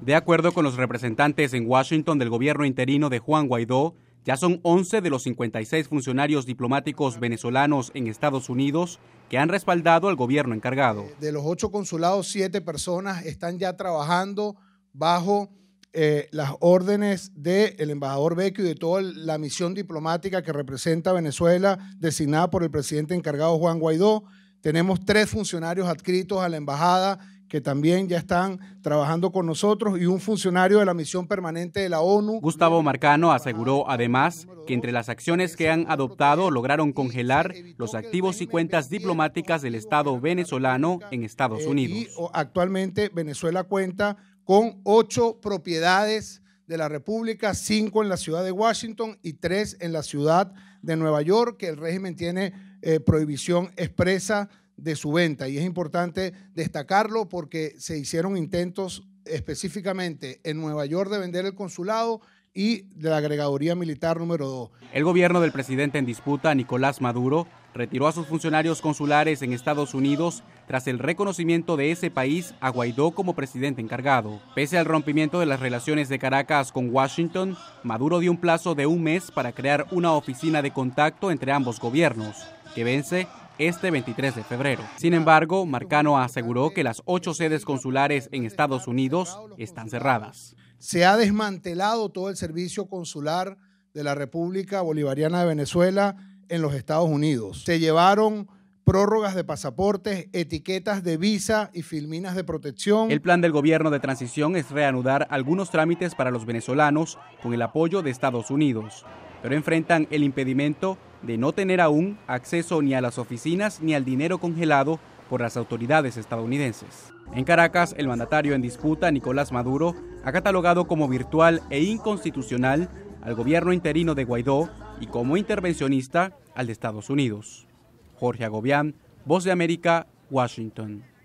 De acuerdo con los representantes en Washington del gobierno interino de Juan Guaidó, ya son 11 de los 56 funcionarios diplomáticos venezolanos en Estados Unidos que han respaldado al gobierno encargado. De los ocho consulados, siete personas están ya trabajando bajo eh, las órdenes del embajador Becchio y de toda la misión diplomática que representa Venezuela, designada por el presidente encargado Juan Guaidó. Tenemos tres funcionarios adscritos a la embajada que también ya están trabajando con nosotros, y un funcionario de la misión permanente de la ONU. Gustavo Marcano aseguró además que entre las acciones que han adoptado lograron congelar los activos y cuentas diplomáticas del Estado venezolano en Estados eh, Unidos. actualmente Venezuela cuenta con ocho propiedades de la República, cinco en la ciudad de Washington y tres en la ciudad de Nueva York, que el régimen tiene eh, prohibición expresa de su venta. Y es importante destacarlo porque se hicieron intentos específicamente en Nueva York de vender el consulado y de la agregaduría militar número 2. El gobierno del presidente en disputa, Nicolás Maduro, retiró a sus funcionarios consulares en Estados Unidos tras el reconocimiento de ese país a Guaidó como presidente encargado. Pese al rompimiento de las relaciones de Caracas con Washington, Maduro dio un plazo de un mes para crear una oficina de contacto entre ambos gobiernos, que vence este 23 de febrero. Sin embargo, Marcano aseguró que las ocho sedes consulares en Estados Unidos están cerradas. Se ha desmantelado todo el servicio consular de la República Bolivariana de Venezuela en los Estados Unidos. Se llevaron prórrogas de pasaportes, etiquetas de visa y filminas de protección. El plan del gobierno de transición es reanudar algunos trámites para los venezolanos con el apoyo de Estados Unidos pero enfrentan el impedimento de no tener aún acceso ni a las oficinas ni al dinero congelado por las autoridades estadounidenses. En Caracas, el mandatario en disputa, Nicolás Maduro, ha catalogado como virtual e inconstitucional al gobierno interino de Guaidó y como intervencionista al de Estados Unidos. Jorge Agobián, Voz de América, Washington.